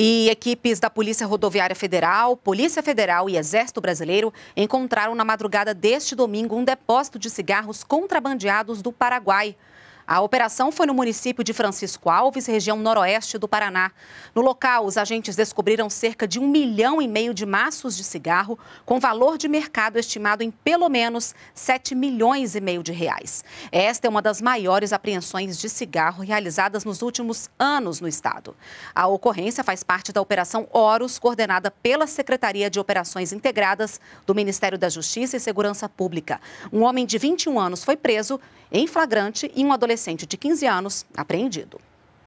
E equipes da Polícia Rodoviária Federal, Polícia Federal e Exército Brasileiro encontraram na madrugada deste domingo um depósito de cigarros contrabandeados do Paraguai. A operação foi no município de Francisco Alves, região noroeste do Paraná. No local, os agentes descobriram cerca de um milhão e meio de maços de cigarro, com valor de mercado estimado em pelo menos 7 milhões e meio de reais. Esta é uma das maiores apreensões de cigarro realizadas nos últimos anos no estado. A ocorrência faz parte da Operação Horus, coordenada pela Secretaria de Operações Integradas do Ministério da Justiça e Segurança Pública. Um homem de 21 anos foi preso em flagrante e um adolescente adolescente de 15 anos apreendido.